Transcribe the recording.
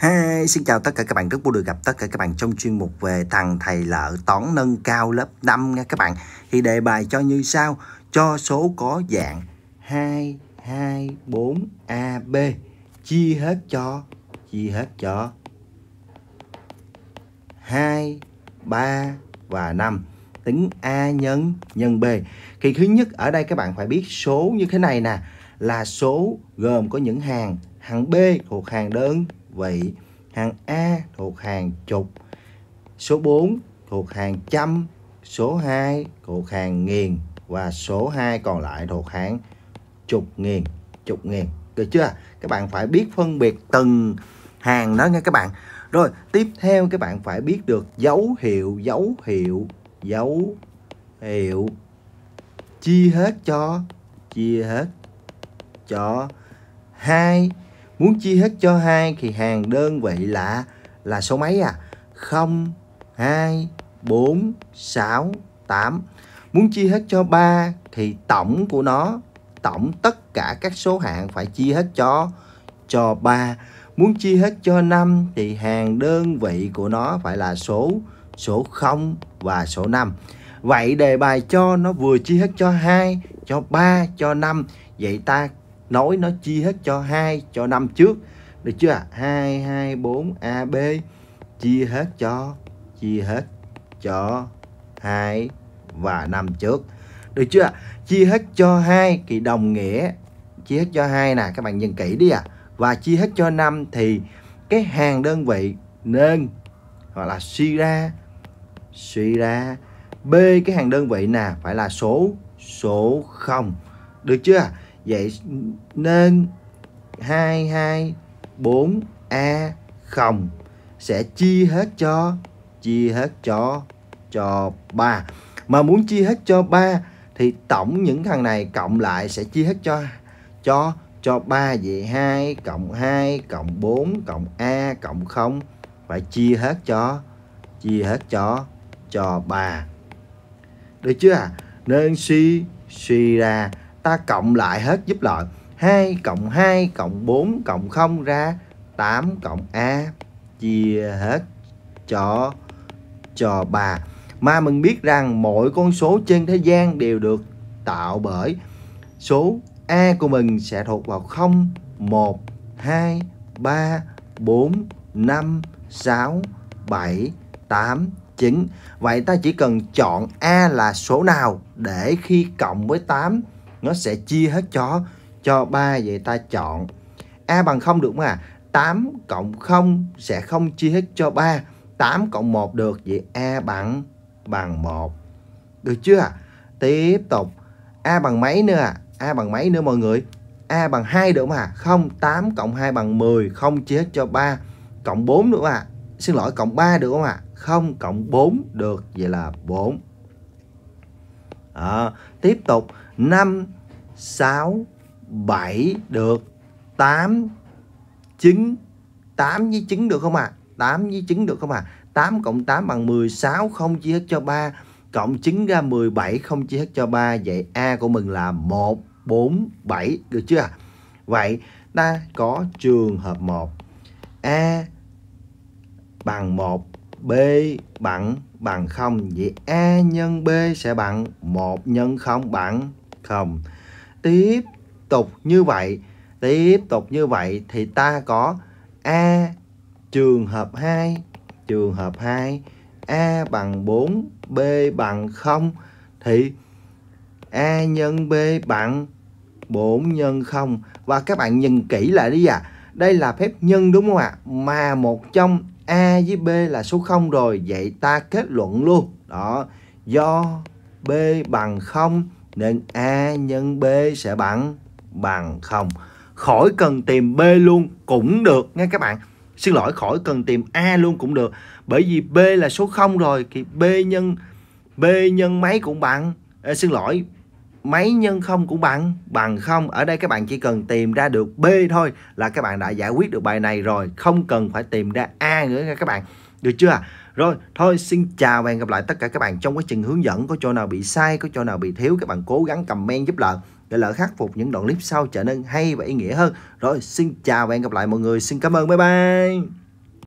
Hey, xin chào tất cả các bạn, rất vui được gặp tất cả các bạn trong chuyên mục về thằng thầy lợ toán nâng cao lớp 5 nha các bạn. Thì đề bài cho như sau, cho số có dạng 2 2 4 b chia hết cho chia hết cho 2 3 và 5 tính A nhân nhân B. Thì thứ nhất ở đây các bạn phải biết số như thế này nè là số gồm có những hàng hàng B thuộc hàng đơn vị hàng A thuộc hàng chục số 4 thuộc hàng trăm số 2 thuộc hàng nghìn và số 2 còn lại thuộc hàng chục nghìn chục nghìn được chưa các bạn phải biết phân biệt từng hàng đó nha các bạn rồi tiếp theo các bạn phải biết được dấu hiệu dấu hiệu dấu hiệu chia hết cho chia hết cho hai Muốn chia hết cho hai thì hàng đơn vị là là số mấy à? 0 2 4 6 8. Muốn chia hết cho 3 thì tổng của nó tổng tất cả các số hạng phải chia hết cho cho 3. Muốn chia hết cho 5 thì hàng đơn vị của nó phải là số số 0 và số 5. Vậy đề bài cho nó vừa chia hết cho 2, cho 3, cho 5. Vậy ta nối nó chia hết cho hai cho năm trước được chưa ạ hai hai bốn ab chia hết cho chia hết cho hai và năm trước được chưa chia hết cho hai thì đồng nghĩa chia hết cho hai nè các bạn nhìn kỹ đi à. và chia hết cho năm thì cái hàng đơn vị nên hoặc là suy ra suy ra b cái hàng đơn vị nè phải là số số 0 được chưa Vậy nên 224A không sẽ chia hết cho chia hết cho cho 3. Mà muốn chia hết cho 3 thì tổng những thằng này cộng lại sẽ chia hết cho cho cho 3 vậy 2 cộng 2 cộng 4 cộng A cộng 0 phải chia hết cho chia hết cho cho 3. Được chưa à? Nên suy suy ra ta cộng lại hết giúp lợi 2 cộng 2 cộng 4 cộng 0 ra 8 cộng A chia hết cho cho bà mà mình biết rằng mỗi con số trên thế gian đều được tạo bởi số A của mình sẽ thuộc vào 0, 1, 2, 3, 4, 5, 6, 7, 8, 9. Vậy ta chỉ cần chọn A là số nào để khi cộng với 8 nó sẽ chia hết cho cho ba vậy ta chọn A bằng 0 được không à? 8 cộng 0 sẽ không chia hết cho 3. 8 cộng 1 được vậy A bằng bằng 1. Được chưa? À? Tiếp tục. A bằng mấy nữa à? A bằng mấy nữa mọi người? A bằng 2 được không à? Không, 8 cộng 2 bằng 10, không chia hết cho 3. Cộng 4 nữa à? Xin lỗi, cộng 3 được không ạ? À? Không, cộng 4 được, vậy là 4. À, tiếp tục, 5 6, 7 được 8, 9 8 với 9 được không ạ? À? 8 với 9 được không ạ? À? 8 cộng 8 bằng 16 không chia hết cho 3 Cộng 9 ra 17 không chia hết cho 3 Vậy A của mình là 1, 4, 7 Được chưa Vậy ta có trường hợp 1 A bằng 1 B bằng bằng 0 Vậy A nhân B sẽ bằng 1 nhân 0 bằng 0 tiếp tục như vậy tiếp tục như vậy thì ta có A trường hợp 2 trường hợp 2 A bằng 4 B bằng 0 thì A nhân B bằng 4 nhân 0 và các bạn nhìn kỹ lại đi ạ à. đây là phép nhân đúng không ạ à? mà một trong A với B là số 0 rồi vậy ta kết luận luôn đó do B bằng 0 nên A nhân B sẽ bằng bằng không Khỏi cần tìm B luôn cũng được nha các bạn Xin lỗi khỏi cần tìm A luôn cũng được Bởi vì B là số 0 rồi Thì B nhân B nhân mấy cũng bằng à, Xin lỗi mấy nhân không cũng bằng bằng không ở đây các bạn chỉ cần tìm ra được b thôi là các bạn đã giải quyết được bài này rồi không cần phải tìm ra a nữa nha các bạn được chưa rồi, thôi xin chào và hẹn gặp lại tất cả các bạn trong quá trình hướng dẫn. Có chỗ nào bị sai, có chỗ nào bị thiếu, các bạn cố gắng comment giúp lợi để lỡ khắc phục những đoạn clip sau trở nên hay và ý nghĩa hơn. Rồi, xin chào và hẹn gặp lại mọi người. Xin cảm ơn, bye bye.